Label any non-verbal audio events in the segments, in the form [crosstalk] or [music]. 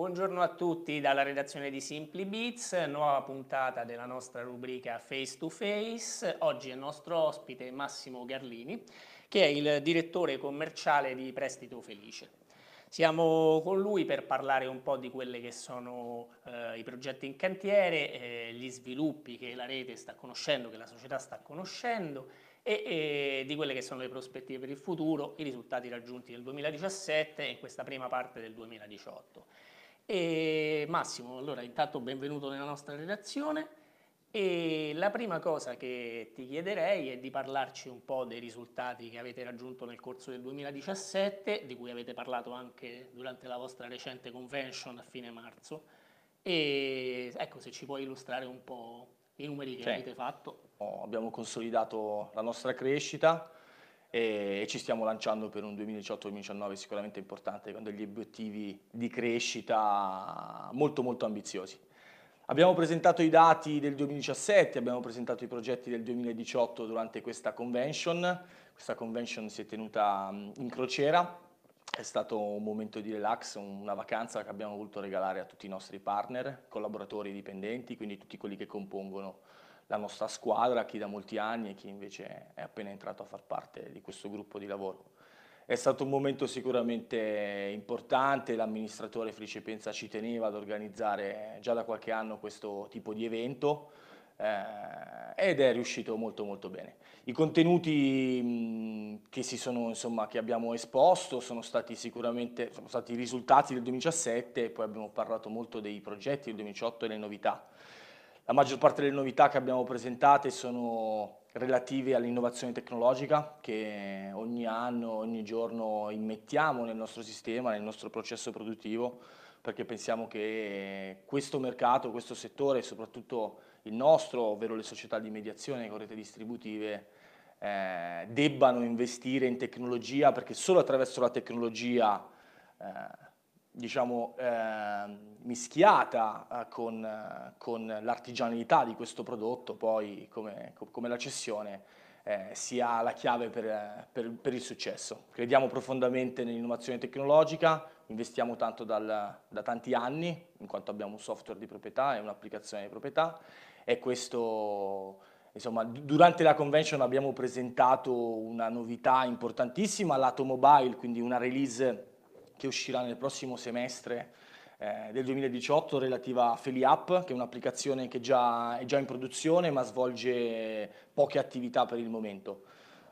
Buongiorno a tutti dalla redazione di Simply Beats, nuova puntata della nostra rubrica Face to Face. Oggi è il nostro ospite Massimo Garlini, che è il direttore commerciale di Prestito Felice. Siamo con lui per parlare un po' di quelli che sono eh, i progetti in cantiere, eh, gli sviluppi che la rete sta conoscendo, che la società sta conoscendo e, e, di quelle che sono le prospettive per il futuro, i risultati raggiunti nel 2017 e in questa prima parte del 2018. E Massimo, allora intanto benvenuto nella nostra redazione e la prima cosa che ti chiederei è di parlarci un po' dei risultati che avete raggiunto nel corso del 2017, di cui avete parlato anche durante la vostra recente convention a fine marzo e ecco se ci puoi illustrare un po' i numeri che sì. avete fatto. Oh, abbiamo consolidato la nostra crescita, e, ci stiamo lanciando per un 2018-2019 sicuramente importante, con degli obiettivi di crescita molto molto ambiziosi. Abbiamo presentato i dati del 2017, abbiamo presentato i progetti del 2018 durante questa convention, questa convention si è tenuta in crociera, è stato un momento di relax, una vacanza che abbiamo voluto regalare a tutti i nostri partner, collaboratori, dipendenti, quindi tutti quelli che compongono la nostra squadra, chi da molti anni e chi invece è appena entrato a far parte di questo gruppo di lavoro. È stato un momento sicuramente importante, l'amministratore Fricepenza ci teneva ad organizzare già da qualche anno questo tipo di evento eh, ed è riuscito molto molto bene. I contenuti mh, che, sono, insomma, che, abbiamo esposto sono stati sicuramente sono stati i risultati del 2017, poi abbiamo parlato molto dei progetti del 2018 e le novità. La maggior parte delle novità che abbiamo presentate sono relative all'innovazione tecnologica che ogni anno, ogni giorno immettiamo nel nostro sistema, nel nostro processo produttivo, perché pensiamo che questo mercato, questo settore, soprattutto il nostro, ovvero le società di mediazione con rete distributive, eh, debbano investire in tecnologia perché solo attraverso la tecnologia eh, diciamo, ehm, eh, mischiata con, eh, con l'artigianalità di questo prodotto, poi come, come la cessione, eh, sia la chiave per, per, per, il successo. Crediamo profondamente nell'innovazione tecnologica, investiamo tanto dal, da tanti anni, in quanto abbiamo un software di proprietà e un'applicazione di proprietà, e questo... Insomma, durante la convention abbiamo presentato una novità importantissima, lato mobile, quindi una release che uscirà nel prossimo semestre eh, del 2018 relativa a FeliApp, che è un'applicazione che già, è già in produzione ma svolge poche attività per il momento.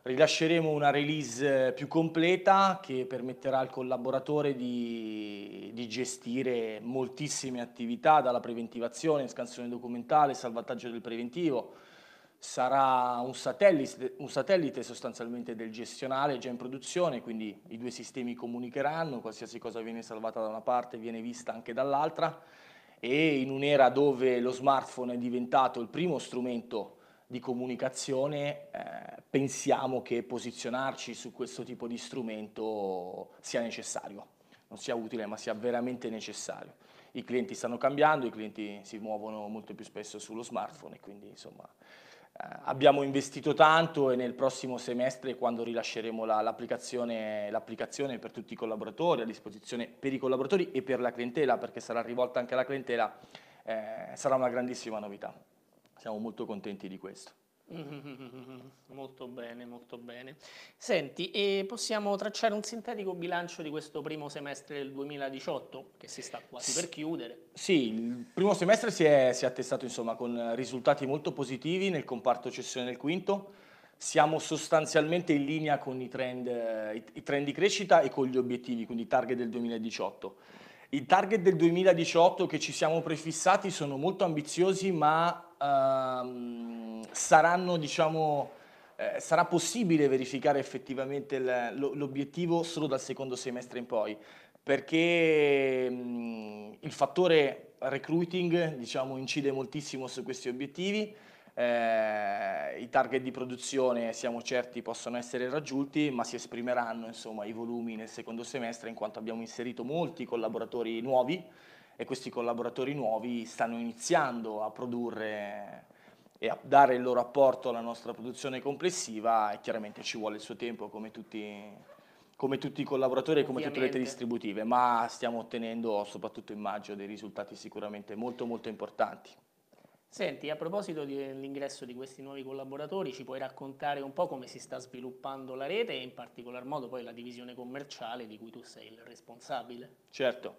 Rilasceremo una release eh, più completa che permetterà al collaboratore di, di gestire moltissime attività, dalla preventivazione, scansione documentale, salvataggio del preventivo, sarà un satellite, un satellite, sostanzialmente del gestionale già in produzione, quindi i due sistemi comunicheranno, qualsiasi cosa viene salvata da una parte viene vista anche dall'altra e in un'era dove lo smartphone è diventato il primo strumento di comunicazione eh, pensiamo che posizionarci su questo tipo di strumento sia necessario, non sia utile ma sia veramente necessario. I clienti stanno cambiando, i clienti si muovono molto più spesso sullo smartphone e quindi insomma eh, abbiamo investito tanto e nel prossimo semestre, quando rilasceremo la, l'applicazione, l'applicazione, per tutti i collaboratori, a disposizione per i collaboratori e per la clientela, perché sarà rivolta anche alla clientela, eh, sarà una grandissima novità. Siamo molto contenti di questo. [laughs] molto bene, molto bene. Senti, e eh, possiamo tracciare un sintetico bilancio di questo primo semestre del 2018 che si sta quasi per chiudere. Sì, il primo semestre si è, si è attestato insomma, con risultati molto positivi nel comparto cessione del quinto. Siamo sostanzialmente in linea con i trend, i trend di crescita e con gli obiettivi, quindi i target del 2018. I target del 2018 che ci siamo prefissati sono molto ambiziosi ma ehm, saranno, diciamo, eh, sarà possibile verificare effettivamente l'obiettivo solo dal secondo semestre in poi, perché mh, mm, il fattore recruiting diciamo, incide moltissimo su questi obiettivi. Eh, I target di produzione siamo certi possono essere raggiunti, ma si esprimeranno insomma, i volumi nel secondo semestre in quanto abbiamo inserito molti collaboratori nuovi e questi collaboratori nuovi stanno iniziando a produrre e a dare il loro apporto alla nostra produzione complessiva e chiaramente ci vuole il suo tempo come tutti, come tutti i collaboratori e come tutte le distributive, ma stiamo ottenendo soprattutto in maggio dei risultati sicuramente molto molto importanti. Senti, a proposito dell'ingresso di questi nuovi collaboratori, ci puoi raccontare un po' come si sta sviluppando la rete e in particolar modo poi la divisione commerciale di cui tu sei il responsabile? Certo.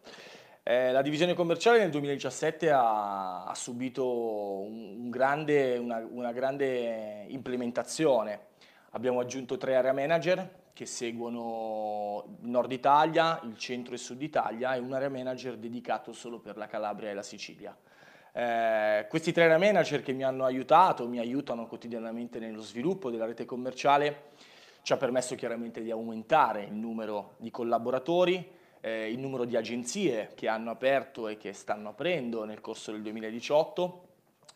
Eh, la divisione commerciale nel 2017 ha, ha subito un, un grande, una, una, grande implementazione. Abbiamo aggiunto tre area manager che seguono il Nord Italia, il Centro e Sud Italia e un area manager dedicato solo per la Calabria e la Sicilia. Eh, questi tre area manager che mi hanno aiutato, mi aiutano quotidianamente nello sviluppo della rete commerciale, ci ha permesso chiaramente di aumentare il numero di collaboratori, eh, il numero di agenzie che hanno aperto e che stanno aprendo nel corso del 2018,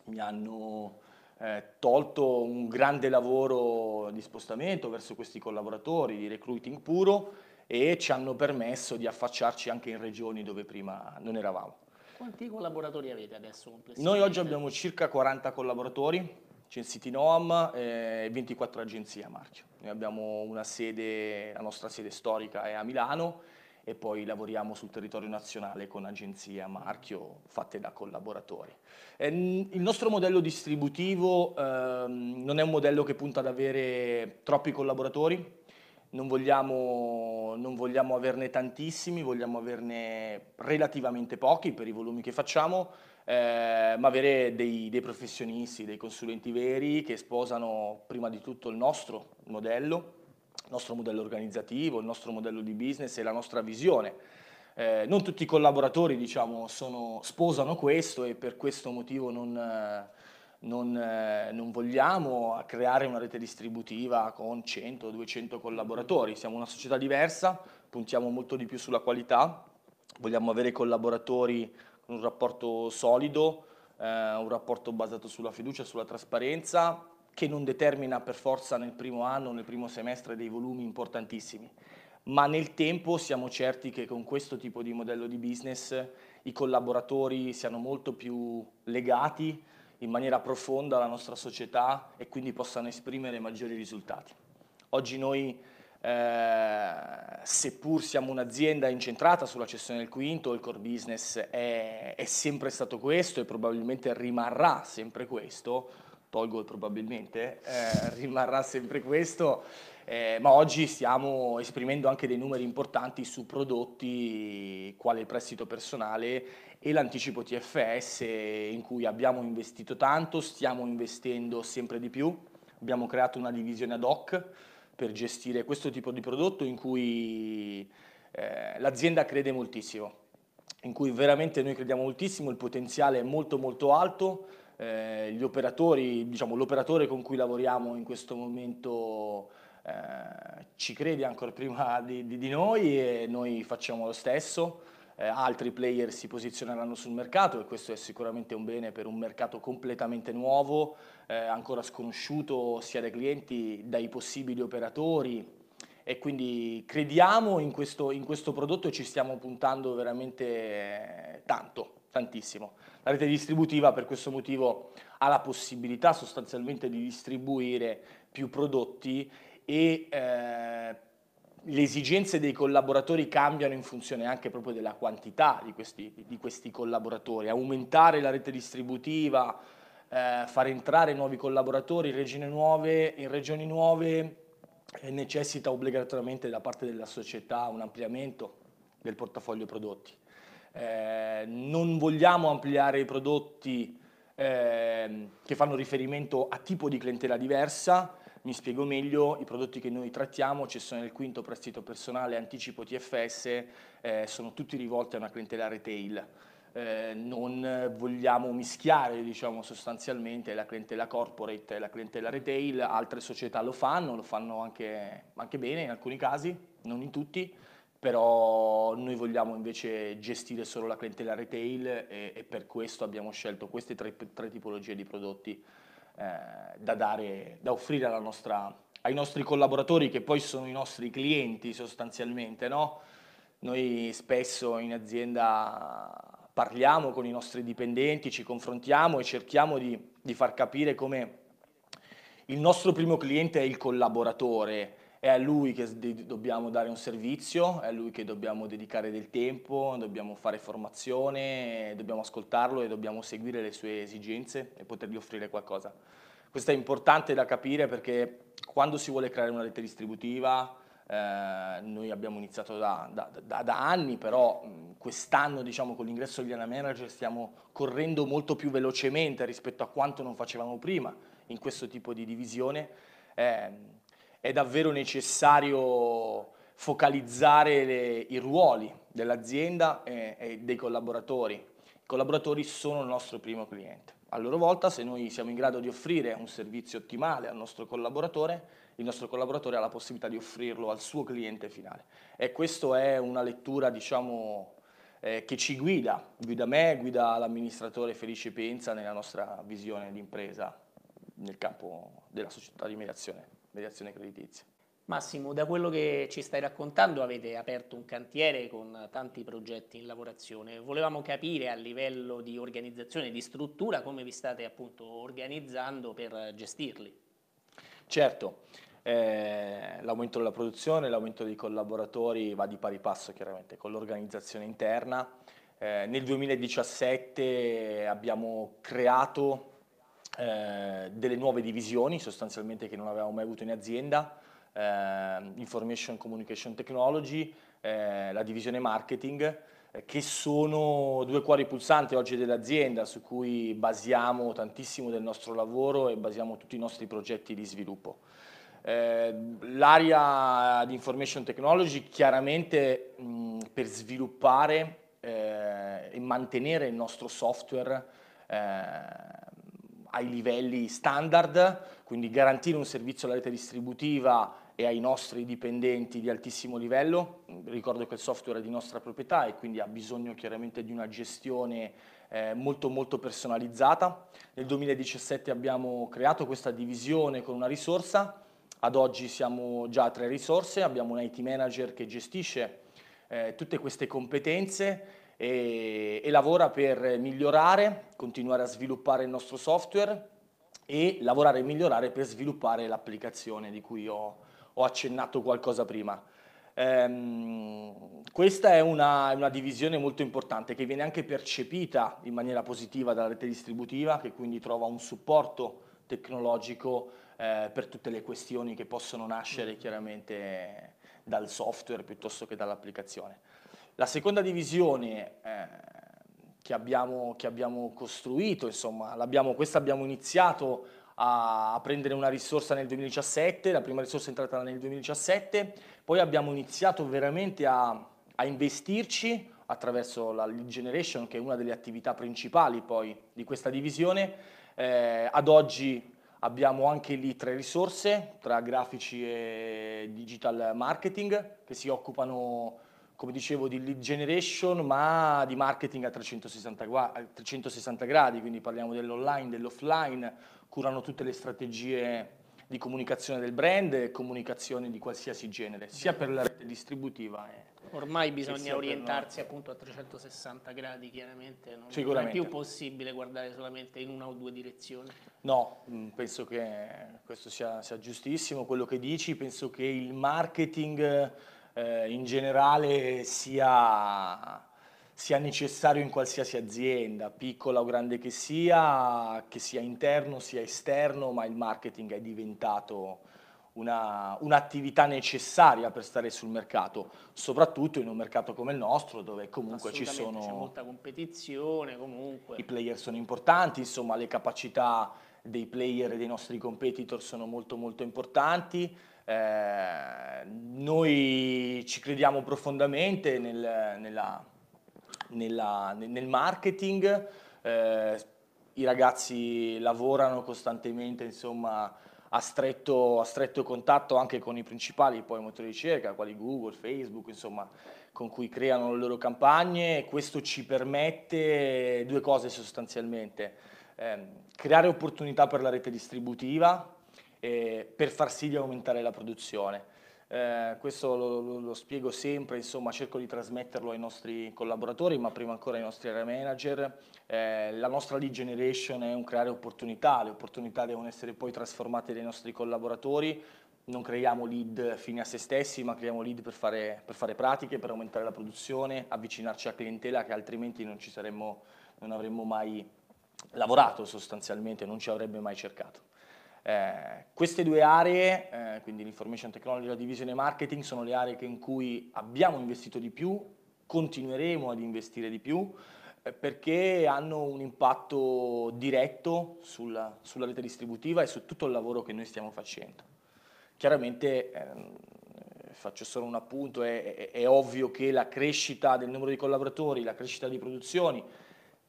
mi hanno eh, tolto un grande lavoro di spostamento verso questi collaboratori, di recruiting puro e ci hanno permesso di affacciarci anche in regioni dove prima non eravamo. Quanti collaboratori avete adesso complessivamente? Noi oggi abbiamo circa 40 collaboratori, censiti NOAM eh, e 24 agenzie a marchio. Noi abbiamo una sede, la nostra sede storica è a Milano e poi lavoriamo sul territorio nazionale con agenzie a marchio fatte da collaboratori. Mm, il nostro modello distributivo ehm, non è un modello che punta ad avere troppi collaboratori, non vogliamo, non vogliamo averne tantissimi, vogliamo averne relativamente pochi per i volumi che facciamo, eh, ma avere dei, dei, professionisti, dei consulenti veri che sposano prima di tutto il nostro modello il nostro modello organizzativo, il nostro modello di business e la nostra visione. Eh, non tutti i collaboratori diciamo, sono, sposano questo e per questo motivo non, eh, non, eh, non, vogliamo creare una rete distributiva con 100 200 collaboratori, siamo una società diversa, puntiamo molto di più sulla qualità, vogliamo avere collaboratori con un rapporto solido, eh, un rapporto basato sulla fiducia, sulla trasparenza che non determina per forza nel primo anno, nel primo semestre dei volumi importantissimi, ma nel tempo siamo certi che con questo tipo di modello di business i collaboratori siano molto più legati in maniera profonda alla nostra società e quindi possano esprimere maggiori risultati. Oggi noi, eh, seppur siamo un'azienda incentrata sulla cessione del quinto, il core business è, è sempre stato questo e probabilmente rimarrà sempre questo, tolgo probabilmente, eh, rimarrà sempre questo, eh, ma oggi stiamo esprimendo anche dei numeri importanti su prodotti quale il prestito personale e l'anticipo TFS in cui abbiamo investito tanto, stiamo investendo sempre di più, abbiamo creato una divisione ad hoc per gestire questo tipo di prodotto in cui eh, l'azienda crede moltissimo, in cui veramente noi crediamo moltissimo, il potenziale è molto molto alto, eh, gli operatori, diciamo, l'operatore con cui lavoriamo in questo momento eh, ci crede ancora [laughs] prima di, di, di, noi e noi facciamo lo stesso. Eh, altri player si posizioneranno sul mercato e questo è sicuramente un bene per un mercato completamente nuovo, eh, ancora sconosciuto sia dai clienti, dai possibili operatori e quindi crediamo in questo, in questo prodotto e ci stiamo puntando veramente eh, tanto, tantissimo la rete distributiva per questo motivo ha la possibilità sostanzialmente di distribuire più prodotti e eh, le esigenze dei collaboratori cambiano in funzione anche proprio della quantità di questi, di questi collaboratori. Aumentare la rete distributiva, eh, far entrare nuovi collaboratori in, nuove, in regioni nuove eh, necessita obbligatoriamente da parte della società un ampliamento del portafoglio prodotti eh, non vogliamo ampliare i prodotti eh, che fanno riferimento a tipo di clientela diversa, mi spiego meglio, i prodotti che noi trattiamo, ci sono il quinto prestito personale, anticipo TFS, eh, sono tutti rivolti a una clientela retail. Eh, non vogliamo mischiare diciamo, sostanzialmente la clientela corporate e la clientela retail, altre società lo fanno, lo fanno anche, anche bene in alcuni casi, non in tutti, però noi vogliamo invece gestire solo la clientela retail e, e per questo abbiamo scelto queste tre, tre tipologie di prodotti eh, da, dare, da, offrire nostra, ai nostri collaboratori che poi sono i nostri clienti sostanzialmente. No? Noi spesso in azienda parliamo con i nostri dipendenti, ci confrontiamo e cerchiamo di, di far capire come il nostro primo cliente è il collaboratore è a lui che dobbiamo dare un servizio, è a lui che dobbiamo dedicare del tempo, dobbiamo fare formazione, dobbiamo ascoltarlo e dobbiamo seguire le sue esigenze e potergli offrire qualcosa. Questo è importante da capire perché quando si vuole creare una rete distributiva, eh, noi abbiamo iniziato da, da, da, da anni, però quest'anno diciamo, con l'ingresso degli Ana Manager stiamo correndo molto più velocemente rispetto a quanto non facevamo prima in questo tipo di divisione. Eh, è davvero necessario focalizzare le, i ruoli dell'azienda e, e dei collaboratori. I collaboratori sono il nostro primo cliente. A loro volta, se noi siamo in grado di offrire un servizio ottimale al nostro collaboratore, il nostro collaboratore ha la possibilità di offrirlo al suo cliente finale. E questa è una lettura, diciamo, eh, che ci guida, guida me, guida l'amministratore Felice Penza nella nostra visione di impresa nel campo della società di mediazione mediazione creditizia. Massimo, da quello che ci stai raccontando avete aperto un cantiere con tanti progetti in lavorazione. Volevamo capire a livello di organizzazione, di struttura, come vi state appunto organizzando per gestirli. Certo, eh, l'aumento della produzione, l'aumento dei collaboratori va di pari passo chiaramente con l'organizzazione interna. Eh, nel 2017 abbiamo creato eh, delle nuove divisioni sostanzialmente che non avevamo mai avuto in azienda, eh, Information Communication Technology, eh, la divisione marketing, eh, che sono due cuori pulsanti oggi dell'azienda su cui basiamo tantissimo del nostro lavoro e basiamo tutti i nostri progetti di sviluppo. Eh, l'area di Information Technology chiaramente mh, per sviluppare e mantenere il nostro software ai livelli standard, quindi garantire un servizio alla rete distributiva e ai nostri dipendenti di altissimo livello. Ricordo che il software è di nostra proprietà e quindi ha bisogno chiaramente di una gestione eh, molto molto personalizzata. Nel 2017 abbiamo creato questa divisione con una risorsa, ad oggi siamo già a tre risorse, abbiamo un IT manager che gestisce eh, tutte queste competenze e, e lavora per migliorare, continuare a sviluppare il nostro software e lavorare e migliorare per sviluppare l'applicazione di cui ho, ho accennato qualcosa prima. Ehm, questa è una, una, divisione molto importante che viene anche percepita in maniera positiva dalla rete distributiva che quindi trova un supporto tecnologico eh, per tutte le questioni che possono nascere chiaramente dal software piuttosto che dall'applicazione. La seconda divisione eh, che, abbiamo, che, abbiamo, costruito, insomma, abbiamo, questa abbiamo iniziato a, a prendere una risorsa nel 2017, la prima risorsa è entrata nel 2017, poi abbiamo iniziato veramente a, a investirci attraverso la lead generation che è una delle attività principali poi di questa divisione. Eh, ad oggi abbiamo anche lì tre risorse tra grafici e digital marketing che si occupano come dicevo, di lead generation, ma di marketing a 360, a 360 gradi, quindi parliamo dell'online, dell'offline, curano tutte le strategie di comunicazione del brand e comunicazione di qualsiasi genere, sia per la rete distributiva. Ormai bisogna orientarsi appunto a 360 gradi, chiaramente, non, è più possibile guardare solamente in una o due direzioni. No, mm, penso che questo sia, sia giustissimo quello che dici, penso che il marketing eh, in generale sia, sia necessario in qualsiasi azienda, piccola o grande che sia, che sia interno sia esterno, ma il marketing è diventato una, un'attività necessaria per stare sul mercato, soprattutto in un mercato come il nostro dove comunque ci sono... C'è molta competizione comunque. I player sono importanti, insomma le capacità dei player e dei nostri competitor sono molto molto importanti. Eh, noi ci crediamo profondamente nel, nella, nella, nel marketing, eh, i ragazzi lavorano costantemente insomma, a, stretto, a, stretto, contatto anche con i principali poi, motori di ricerca, quali Google, Facebook, insomma, con cui creano le loro campagne. Questo ci permette due cose sostanzialmente Ehm, creare opportunità per la rete distributiva eh, per far sì di aumentare la produzione. Eh, questo lo, lo, lo, spiego sempre, insomma, cerco di trasmetterlo ai nostri collaboratori, ma prima ancora ai nostri area manager. Eh, la nostra lead generation è un creare opportunità, le opportunità devono essere poi trasformate dai nostri collaboratori. Non creiamo lead fine a se stessi, ma creiamo lead per fare, per fare pratiche, per aumentare la produzione, avvicinarci alla clientela che altrimenti non, saremmo, non avremmo mai lavorato sostanzialmente, non ci avrebbe mai cercato. Eh, queste due aree, eh, quindi l'information technology e la divisione marketing, sono le aree in cui abbiamo investito di più, continueremo ad investire di più, eh, perché hanno un impatto diretto sulla, sulla, rete distributiva e su tutto il lavoro che noi stiamo facendo. Chiaramente, ehm, faccio solo un appunto, è, è, è ovvio che la crescita del numero di collaboratori, la crescita di produzioni,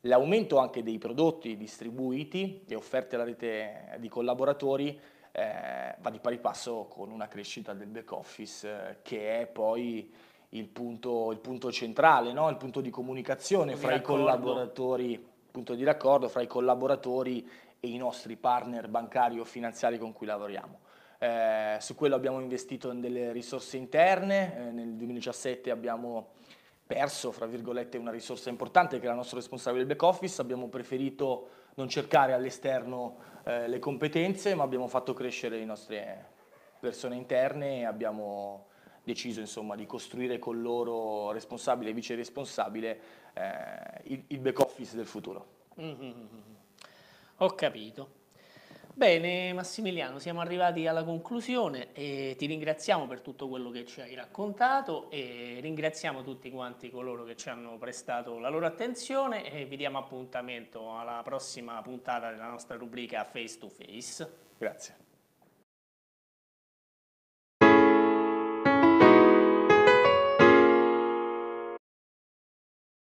l'aumento anche dei prodotti distribuiti e offerte alla rete eh, di collaboratori eh, va di pari passo con una crescita del back office eh, che è poi il punto, il punto centrale, no? il punto di comunicazione punto fra di i collaboratori, punto di raccordo fra i collaboratori e i nostri partner bancari o finanziari con cui lavoriamo. Eh, su quello abbiamo investito in delle risorse interne, eh, nel 2017 abbiamo perso, fra virgolette, una risorsa importante che è la nostra responsabile del back office, abbiamo preferito non cercare all'esterno eh, le competenze, ma abbiamo fatto crescere le nostre persone interne e abbiamo deciso insomma, di costruire con loro responsabile e vice responsabile eh, il, il, back office del futuro. Mm -hmm. Ho capito. Bene Massimiliano, siamo arrivati alla conclusione e ti ringraziamo per tutto quello che ci hai raccontato e ringraziamo tutti quanti coloro che ci hanno prestato la loro attenzione e vi diamo appuntamento alla prossima puntata della nostra rubrica Face to Face. Grazie.